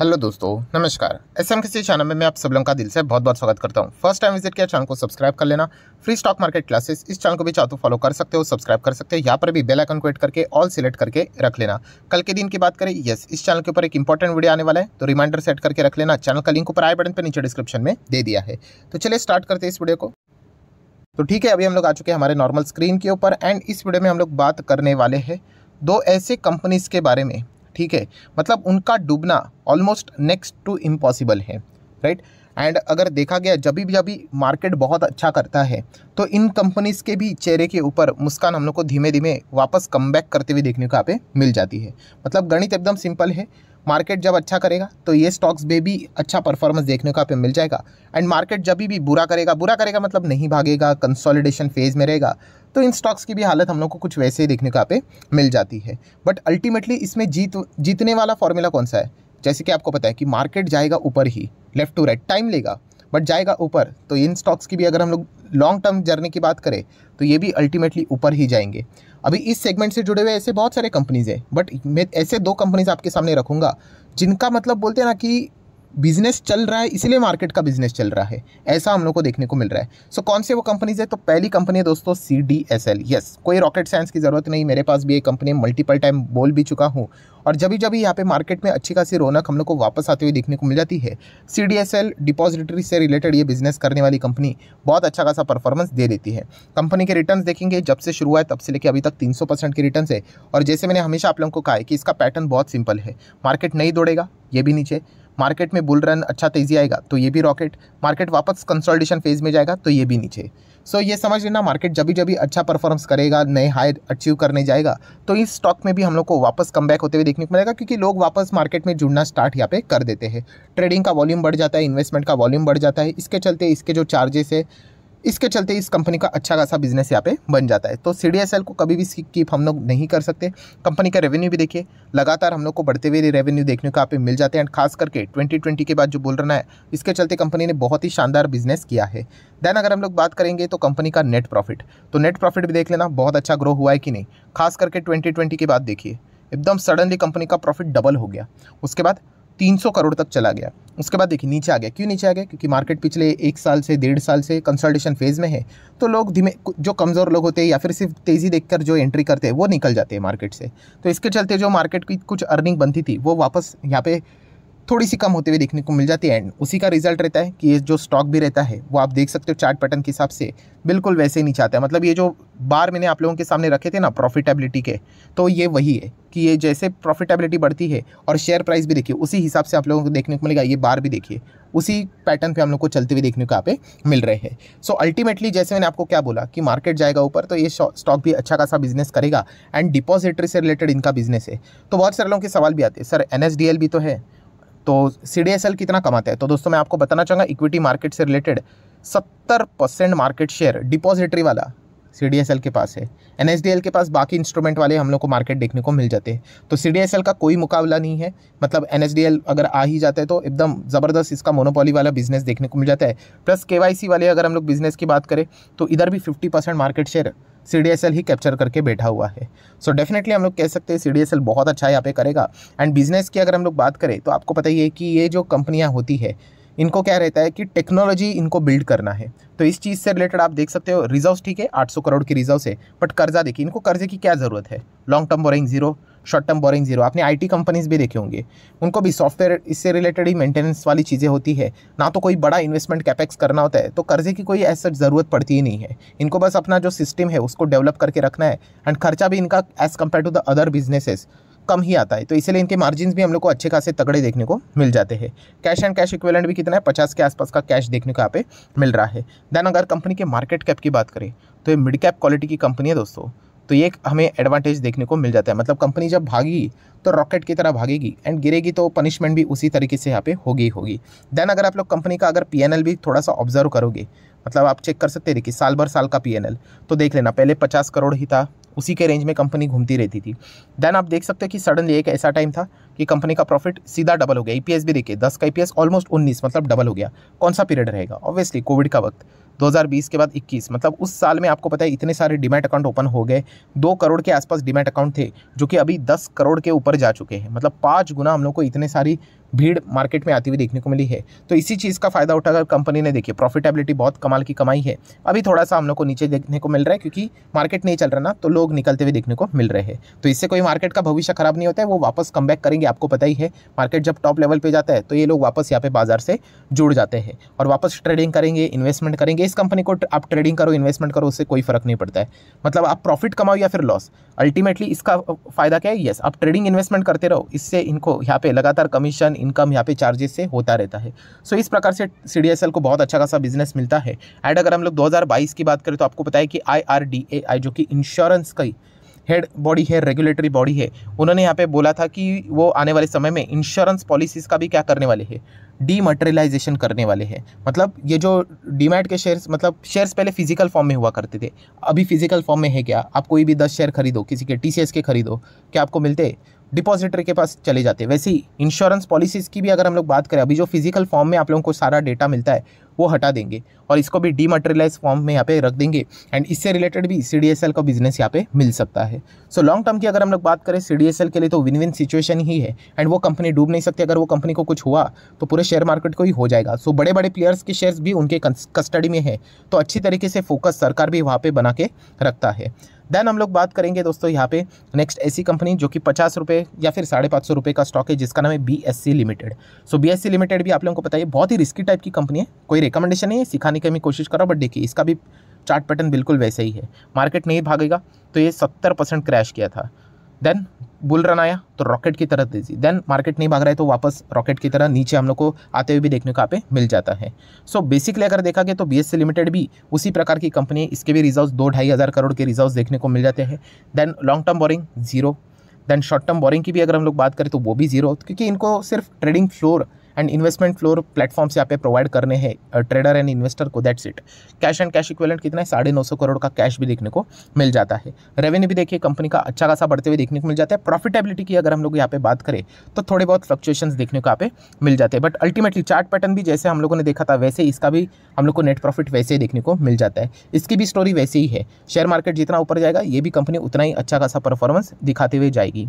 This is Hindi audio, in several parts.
हेलो दोस्तों नमस्कार एस एम किसी चैनल में मैं आप सब लोगों का दिल से बहुत बहुत स्वागत करता हूँ फर्स्ट टाइम विजिट किया चैनल को सब्सक्राइब कर लेना फ्री स्टॉक मार्केट क्लासेस इस चैनल को भी चाहते तो फॉलो कर सकते हो सब्सक्राइब कर सकते हो यहाँ पर भी बेल आइकन को एड करके ऑल सिलेक्ट करके रख लेना कल के दिन की बात करें यस इस चैनल के ऊपर एक इंपॉर्टेंट वीडियो आने वाला है तो रिमाइंडर सेट करके रख लेना चैनल का लिंक ऊपर आई बटन पर नीचे डिस्क्रिप्शन में दे दिया है तो चलिए स्टार्ट करते हैं इस वीडियो को तो ठीक है अभी हम लोग आ चुके हैं हमारे नॉर्मल स्क्रीन के ऊपर एंड इस वीडियो में हम लोग बात करने वाले हैं दो ऐसे कंपनीज़ के बारे में ठीक है मतलब उनका डूबना ऑलमोस्ट नेक्स्ट टू इम्पॉसिबल है राइट एंड अगर देखा गया जब भी जब भी मार्केट बहुत अच्छा करता है तो इन कंपनीज़ के भी चेहरे के ऊपर मुस्कान हम लोग को धीमे धीमे वापस कम करते हुए देखने को यहाँ पे मिल जाती है मतलब गणित एकदम सिंपल है मार्केट जब अच्छा करेगा तो ये स्टॉक्स में भी अच्छा परफॉर्मेंस देखने को आप मिल जाएगा एंड मार्केट जब भी बुरा करेगा बुरा करेगा मतलब नहीं भागेगा कंसोलिडेशन फेज में रहेगा तो इन स्टॉक्स की भी हालत हम लोग को कुछ वैसे ही देखने को आप पे मिल जाती है बट अल्टीमेटली इसमें जीत जीतने वाला फॉर्मूला कौन सा है जैसे कि आपको पता है कि मार्केट जाएगा ऊपर ही लेफ्ट टू राइट टाइम लेगा बट जाएगा ऊपर तो इन स्टॉक्स की भी अगर हम लोग लॉन्ग टर्म जर्नी की बात करें तो ये भी अल्टीमेटली ऊपर ही जाएंगे अभी इस सेगमेंट से जुड़े हुए ऐसे बहुत सारे कंपनीज़ हैं बट मैं ऐसे दो कंपनीज आपके सामने रखूँगा जिनका मतलब बोलते हैं ना कि बिजनेस चल रहा है इसलिए मार्केट का बिजनेस चल रहा है ऐसा हम लोग को देखने को मिल रहा है सो so, कौन से वो कंपनीज है तो पहली कंपनी है दोस्तों C D S L yes कोई रॉकेट साइंस की ज़रूरत नहीं मेरे पास भी ये कंपनी मल्टीपल टाइम बोल भी चुका हूँ और जब भी जब यहाँ पे मार्केट में अच्छी खासी रौनक हम लोग को वापस आते हुए देखने को मिल जाती है C D S L depository से रिलेटेड ये बिजनेस करने वाली कंपनी बहुत अच्छा खासा परफॉर्मेंस दे देती है कंपनी के रिटर्न देखेंगे जब से शुरू हुआ है तब से लेकर अभी तक तीन सौ परसेंट के रिटर्न है और जैसे मैंने हमेशा आप लोगों को कहा है कि इसका पैटर्न बहुत सिंपल है मार्केट नहीं दौड़ेगा ये भी नीचे मार्केट में बुल रन अच्छा तेज़ी आएगा तो ये भी रॉकेट मार्केट वापस कंसोलिडेशन फेज में जाएगा तो ये भी नीचे सो so, ये समझ लेना मार्केट जब भी अच्छा परफॉर्मेंस करेगा नए हाई अचीव करने जाएगा तो इस स्टॉक में भी हम लोग को वापस कम होते हुए देखने को मिलेगा क्योंकि लोग वापस मार्केट में जुड़ना स्टार्ट यहाँ पे कर देते हैं ट्रेडिंग का वॉल्यूम बढ़ जाता है इन्वेस्टमेंट का वॉल्यूम बढ़ जाता है इसके चलते इसके जो चार्जेस है इसके चलते इस कंपनी का अच्छा खासा बिजनेस यहाँ पे बन जाता है तो सी को कभी भी स्कीप हम लोग नहीं कर सकते कंपनी का रेवेन्यू भी देखिए लगातार हम लोग को बढ़ते हुए रेवेन्यू देखने को यहाँ पे मिल जाते हैं एंड खास करके ट्वेंटी के बाद जो बोल रहा है इसके चलते कंपनी ने बहुत ही शानदार बिजनेस किया है देन अगर हम लोग बात करेंगे तो कंपनी का नेट प्रॉफिट तो नेट प्रॉफिट भी देख लेना बहुत अच्छा ग्रो हुआ है कि नहीं खास करके ट्वेंटी के बाद देखिए एकदम सडनली कंपनी का प्रॉफिट डबल हो गया उसके बाद 300 करोड़ तक चला गया उसके बाद देखिए नीचे आ गया क्यों नीचे आ गया क्योंकि मार्केट पिछले एक साल से डेढ़ साल से कंसल्टेशन फेज़ में है तो लोग धीमे जो कमज़ोर लोग होते हैं या फिर सिर्फ तेज़ी देखकर जो एंट्री करते हैं वो निकल जाते हैं मार्केट से तो इसके चलते जो मार्केट की कुछ अर्निंग बनती थी वो वापस यहाँ पे थोड़ी सी कम होते हुए देखने को मिल जाती है एंड उसी का रिजल्ट रहता है कि ये जो स्टॉक भी रहता है वो आप देख सकते हो चार्ट पैटर्न के हिसाब से बिल्कुल वैसे ही नीचे आता है मतलब ये जो बार मैंने आप लोगों के सामने रखे थे ना प्रॉफिटेबिलिटी के तो ये वही है कि ये जैसे प्रॉफिटेबिलिटी बढ़ती है और शेयर प्राइस भी देखिए उसी हिसाब से आप लोगों को देखने को मिलेगा ये बार भी देखिए उसी पैटर्न पर हम लोग को चलते हुए देखने को यहाँ पे मिल रहे हैं सो अल्टीमेटली जैसे मैंने आपको क्या बोला कि मार्केट जाएगा ऊपर तो ये स्टॉक भी अच्छा खासा बिजनेस करेगा एंड डिपॉजिटरी से रिलेटेड इनका बिजनेस है तो बहुत सारे लोगों के सवाल भी आते हैं सर एन भी तो है तो सी कितना कमाता है तो दोस्तों मैं आपको बताना चाहूँगा इक्विटी मार्केट से रिलेटेड सत्तर परसेंट मार्केट शेयर डिपॉजिटरी वाला सी डी एस एल के पास है एन एस डी एल के पास बाकी इंस्ट्रूमेंट वाले हम लोग को मार्केट देखने को मिल जाते हैं तो सी डी एस एल का कोई मुकाबला नहीं है मतलब एन एस डी एल अगर आ ही जाता है तो एकदम ज़बरदस्त इसका मोनोपॉली वाला बिजनेस देखने को मिल जाता है प्लस के वाई सी वाले अगर हम लोग बिजनेस की बात करें तो इधर भी fifty percent market share C D S L ही कैप्चर करके बैठा हुआ है सो so डेफिनेटली हम लोग कह सकते हैं सी डी एस एल बहुत अच्छा यहाँ पे करेगा एंड बिजनेस की अगर हम लोग बात करें तो आपको पता ही है कि ये जो कंपनियाँ होती है इनको क्या रहता है कि टेक्नोलॉजी इनको बिल्ड करना है तो इस चीज़ से रिलेटेड आप देख सकते हो रिज़र्व ठीक है आठ करोड़ की रिजर्व है बट कर्जा देखिए इनको कर्जे की क्या ज़रूरत है long term borrowing zero short term borrowing zero आपने आईटी कंपनीज भी देखे होंगे उनको भी सॉफ्टवेयर इससे रिलेटेड ही मेंटेनेंस वाली चीज़ें होती है ना तो कोई बड़ा इन्वेस्टमेंट कैपेक्स करना होता है तो कर्जे की कोई ऐसा ज़रूरत पड़ती ही नहीं है इनको बस अपना जो सिस्टम है उसको डेवलप करके रखना है एंड खर्चा भी इनका as compared to the other businesses कम ही आता है तो इसीलिए इनके मार्जिन भी हम लोग को अच्छे खासे तगड़े देखने को मिल जाते हैं कैश एंड कैश इक्वेलेंट भी कितना है पचास के आसपास का कैश देखने को यहाँ पे मिल रहा है देन अगर कंपनी के मार्केट कैप की बात करें तो ये मिड कैप क्वालिटी की कंपनी है दोस्तों तो ये हमें एडवांटेज देखने को मिल जाता है मतलब कंपनी जब भागी तो रॉकेट की तरह भागेगी एंड गिरेगी तो पनिशमेंट भी उसी तरीके से यहाँ पे होगी होगी देन अगर आप लोग कंपनी का अगर पी भी थोड़ा सा ऑब्जर्व करोगे मतलब आप चेक कर सकते हैं कि साल भर साल का पीएनएल तो देख लेना पहले पचास करोड़ ही था उसी के रेंज में कंपनी घूमती रहती थी देन आप देख सकते हो कि सडनली एक ऐसा टाइम था कि कंपनी का प्रॉफिट सीधा डबल हो गया ई e भी देखिए दस का ई e ऑलमोस्ट उन्नीस मतलब डबल हो गया कौन सा पीरियड रहेगा ऑब्वियसली कोविड का वक्त 2020 के बाद 21 मतलब उस साल में आपको पता है इतने सारे डिमेट अकाउंट ओपन हो गए दो करोड़ के आसपास डिमेट अकाउंट थे जो कि अभी दस करोड़ के ऊपर जा चुके हैं मतलब पाँच गुना हम लोग को इतने सारी भीड़ मार्केट में आती हुई देखने को मिली है तो इसी चीज़ का फ़ायदा उठाकर कंपनी ने देखिए प्रॉफिटेबिलिटी बहुत कमाल की कमाई है अभी थोड़ा सा हम लोग को नीचे देखने को मिल रहा है क्योंकि मार्केट नहीं चल रहा ना तो लोग निकलते हुए देखने को मिल रहे हैं तो इससे कोई मार्केट का भविष्य खराब नहीं होता है वो वापस कम करेंगे जाएंगे आपको पता ही है मार्केट जब टॉप लेवल पे जाता है तो ये लोग वापस यहाँ पे बाजार से जुड़ जाते हैं और वापस ट्रेडिंग करेंगे इन्वेस्टमेंट करेंगे इस कंपनी को आप ट्रेडिंग करो इन्वेस्टमेंट करो उससे कोई फ़र्क नहीं पड़ता है मतलब आप प्रॉफिट कमाओ या फिर लॉस अल्टीमेटली इसका फ़ायदा क्या है येस आप ट्रेडिंग इन्वेस्टमेंट करते रहो इससे इनको यहाँ पे लगातार कमीशन इनकम यहाँ पे चार्जेस से होता रहता है सो इस प्रकार से सी को बहुत अच्छा खासा बिजनेस मिलता है एंड अगर हम लोग दो की बात करें तो आपको पता है कि आई जो कि इंश्योरेंस का हेड बॉडी है रेगुलेटरी बॉडी है उन्होंने यहाँ पे बोला था कि वो आने वाले समय में इंश्योरेंस पॉलिसीज़ का भी क्या करने वाले हैं डीमटेरियलाइजेशन करने वाले हैं मतलब ये जो डीमैट के शेयर्स मतलब शेयर्स पहले फिजिकल फॉर्म में हुआ करते थे अभी फिजिकल फॉर्म में है क्या आप कोई भी दस शेयर खरीदो किसी के टी के खरीदो क्या आपको मिलते डिपॉजिटरी के पास चले जाते वैसे ही इंश्योरेंस पॉलिसीज़ की भी अगर हम लोग बात करें अभी जो फिजिकल फॉर्म में आप लोगों को सारा डेटा मिलता है वो हटा देंगे और इसको भी डीमटेरियलाइज फॉर्म में यहाँ पे रख देंगे एंड इससे रिलेटेड भी सी का बिजनेस यहाँ पे मिल सकता है सो लॉन्ग टर्म की अगर हम लोग बात करें सी के लिए तो विन विन सिचुएशन ही है एंड वो कंपनी डूब नहीं सकती अगर वो कंपनी को कुछ हुआ तो पूरे शेयर मार्केट को ही हो जाएगा सो so, बड़े बड़े प्लेयर्स के शेयर्स भी उनके कस्टडी में है तो अच्छी तरीके से फोकस सरकार भी वहाँ पर बना के रखता है देन हम लोग बात करेंगे दोस्तों यहाँ पे नेक्स्ट ऐसी कंपनी जो कि पचास रुपये या फिर साढ़े पाँच सौ रुपये का स्टॉक है जिसका नाम है B S C limited so B S C limited भी आप लोगों को पता है बहुत ही रिस्की टाइप की कंपनी है कोई रिकमेंडेशन नहीं है सिखाने की मैं कोशिश कर रहा हूँ बट देखिए इसका भी चार्ट पैटर्न बिल्कुल वैसे ही है मार्केट नहीं भागेगा तो ये सत्तर परसेंट क्रैश किया था देन बुल रन आया तो रॉकेट की तरह तेजी देन मार्केट नहीं भाग रहा है तो वापस रॉकेट की तरह नीचे हम लोग को आते हुए भी देखने को पे मिल जाता है सो so, बेसिकली अगर देखा गया तो बी लिमिटेड भी उसी प्रकार की कंपनी है इसके भी रिजर्व दो ढाई हज़ार करोड़ के रिजर्व देखने को मिल जाते हैं then long term borrowing zero then short term borrowing की भी अगर हम लोग बात करें तो वो भी जीरो क्योंकि इनको सिर्फ trading floor and investment floor platform से आप प्रोवाइड करने हैं ट्रेडर एंड इन्वेस्टर को that's it cash and cash equivalent कितना है साढ़े नौ सौ करोड़ का कैश भी देखने को मिल जाता है रेवेन्यू भी देखिए कंपनी का अच्छा खासा बढ़ते हुए देखने को मिल जाता है प्रॉफिटेबिलिटी की अगर हम लोग यहाँ पे बात करें तो थोड़े बहुत फ्लक्चुएशन देखने को यहाँ पे मिल जाते हैं बट अल्टीमेटली चार्ट पैटर्न भी जैसे हम लोगों ने देखा था वैसे इसका भी हम लोग को नेट प्रॉफिट वैसे ही देखने को मिल जाता है इसकी भी स्टोरी वैसे ही है शेयर मार्केट जितना ऊपर जाएगा ये भी कंपनी उतना ही अच्छा खासा परफॉर्मेंस दिखाते हुए जाएगी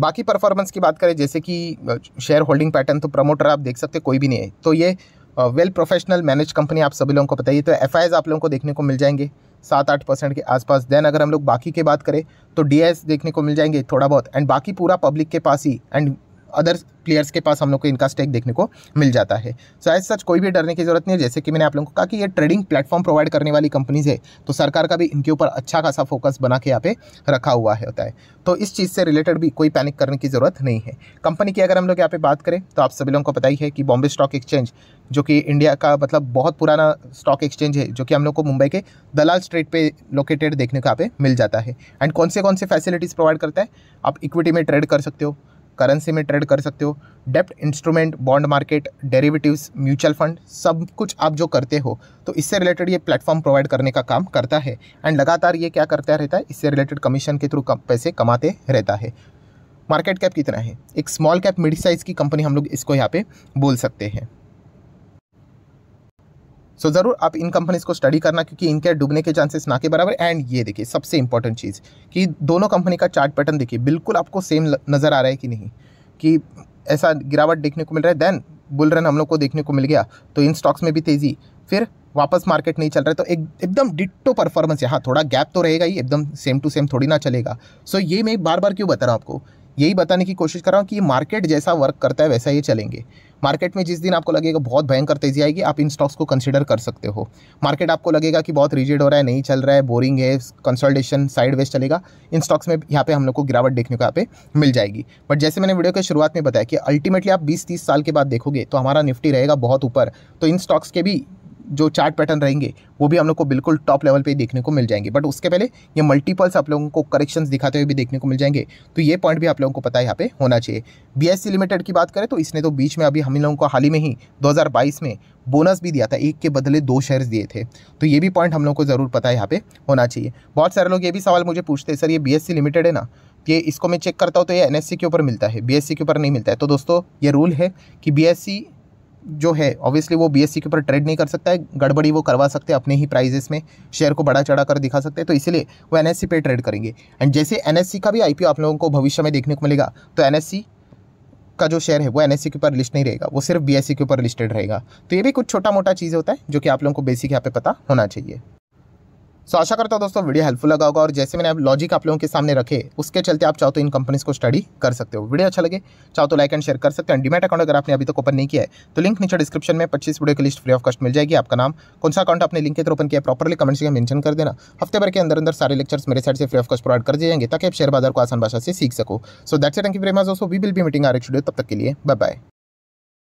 बाकी परफॉर्मेंस की बात करें जैसे कि शेयर होल्डिंग पैटर्न तो प्रमोटर आप देख सकते कोई भी नहीं है तो ये वेल प्रोफेशनल मैनेज कंपनी आप सभी लोगों को बताइए तो एफ आप लोगों को देखने को मिल जाएंगे सात आठ परसेंट के आसपास देन अगर हम लोग बाकी के बात करें तो डी देखने को मिल जाएंगे थोड़ा बहुत एंड बाकी पूरा पब्लिक के पास ही एंड अदर प्लेयर्स के पास हम लोग को इनका स्टेक देखने को मिल जाता है सो एज सच कोई भी डरने की जरूरत नहीं है जैसे कि मैंने आप लोगों को कहा कि ये ट्रेडिंग प्लेटफॉर्म प्रोवाइड करने वाली कंपनीज़ है तो सरकार का भी इनके ऊपर अच्छा खासा फोकस बना के यहाँ पे रखा हुआ है होता है तो इस चीज़ से रिलेटेड भी कोई पैनिक करने की ज़रूरत नहीं है कंपनी की अगर हम लोग यहाँ पे बात करें तो आप सभी लोगों को पता ही है कि बॉम्बे स्टॉक एक्सचेंज जो कि इंडिया का मतलब बहुत पुराना स्टॉक एक्सचेंज है जो कि हम लोग को मुंबई के दलाल स्ट्रीट पे लोकेटेड देखने को यहाँ पे मिल जाता है एंड कौन से कौन से फैसिलिटीज़ प्रोवाइड करता है आप इक्विटी में ट्रेड कर सकते हो करेंसी में ट्रेड कर सकते हो डेप्ट instrument bond market derivatives mutual fund सब कुछ आप जो करते हो तो इससे रिलेटेड ये प्लेटफॉर्म प्रोवाइड करने का काम करता है एंड लगातार ये क्या करता रहता है इससे रिलेटेड कमीशन के थ्रू कम पैसे कमाते रहता है मार्केट कैप कितना है एक स्मॉल कैप मिड साइज़ की कंपनी हम लोग इसको यहाँ पे बोल सकते हैं सो so, ज़रूर आप इन कंपनीज़ को स्टडी करना क्योंकि इनके डूबने के चांसेस ना के बराबर एंड ये देखिए सबसे इंपॉर्टेंट चीज़ कि दोनों कंपनी का चार्ट पैटर्न देखिए बिल्कुल आपको सेम नज़र आ रहा है कि नहीं कि ऐसा गिरावट देखने को मिल रहा है देन बुल रन हम लोग को देखने को मिल गया तो इन स्टॉक्स में भी तेज़ी फिर वापस मार्केट नहीं चल रहा है तो एक एकदम डिट्टो परफॉर्मेंस यहाँ हाँ थोड़ा गैप तो रहेगा ही एकदम सेम टू सेम थोड़ी ना चलेगा सो so, ये मैं बार बार क्यों बता रहा हूँ आपको यही बताने की कोशिश कर रहा हूँ कि ये मार्केट जैसा वर्क करता है वैसा ये चलेंगे मार्केट में जिस दिन आपको लगेगा बहुत भयंकर तेजी आएगी आप इन स्टॉक्स को कंसिडर कर सकते हो मार्केट आपको लगेगा कि बहुत रिजिड हो रहा है नहीं चल रहा है बोरिंग है कंसल्टेशन साइड चलेगा इन स्टॉक्स में यहाँ पे हम लोग को गिरावट देखने को यहाँ पे मिल जाएगी बट जैसे मैंने वीडियो के शुरुआत में बताया कि अल्टीमेटली आप बीस तीस साल के बाद देखोगे तो हमारा निफ्टी रहेगा बहुत ऊपर तो इन स्टॉक्स के भी जो चार्ट पैटर्न रहेंगे वो भी हम लोग को बिल्कुल टॉप लेवल पे देखने को मिल जाएंगे बट उसके पहले ये मल्टीपल्स आप लोगों को करेक्शंस दिखाते हुए भी देखने को मिल जाएंगे तो ये पॉइंट भी आप लोगों को पता है यहाँ पे होना चाहिए बी लिमिटेड की बात करें तो इसने तो बीच में अभी हम लोगों को हाल ही में ही दो में बोनस भी दिया था एक के बदले दो शेयर्स दिए थे तो ये भी पॉइंट हम लोग को ज़रूर पता है यहाँ पे होना चाहिए बहुत सारे लोग ये भी सवाल मुझे पूछते हैं सर ये बी लिमिटेड है ना ये इसको मैं चेक करता हूँ तो ये एन के ऊपर मिलता है बी के ऊपर नहीं मिलता है तो दोस्तों ये रूल है कि बी जो है ऑब्वियसली वो बीएससी के ऊपर ट्रेड नहीं कर सकता है गड़बड़ी वो करवा सकते हैं अपने ही प्राइजेस में शेयर को बड़ा चढ़ा कर दिखा सकते हैं तो इसलिए वो एनएससी पे ट्रेड करेंगे एंड जैसे एनएससी का भी आईपीओ आप लोगों को भविष्य में देखने को मिलेगा तो एनएससी का जो शेयर है वो एनएससी के ऊपर लिस्ट नहीं रहेगा वो सिर्फ बी के ऊपर लिस्टेड रहेगा तो ये भी कुछ छोटा मोटा चीज़ होता है जो कि आप लोगों को बेसिक यहाँ पे पता होना चाहिए सो आशा करता हूँ दोस्तों वीडियो हेल्पफुल लगा होगा और जैसे मैंने आप लॉजिक आप लोगों के सामने रखे उसके चलते आप चाहो तो इन कंपनीज को स्टडी कर सकते हो वीडियो अच्छा लगे चाहो तो लाइक एंड शेयर कर सकते हैं डिमेट अकाउंट अगर आपने अभी तक ओपन नहीं किया है तो लिंक नीचे डिस्क्रिप्शन में पच्चीस वीडियो की लिस्ट फ्री ऑफ कॉस्ट मिल जाएगी आपका नाम कौन सा अकाउंट आपने लिंक के थ्रू ओपन किया प्रॉपरली कमेंट्स में मेंशन कर देना हफ्ते भर के अंदर अंदर सारे लेक्चर्स मेरे साइड से फ्री ऑफ कॉस्ट प्रोवाइड कर जाएंगे ताकि आप शेयर बाजार को आसान भाषा से सीख सको so that's thank you very much दोस्तों वी विल बी मीटिंग आर एक तब तक के लिए बाय बाय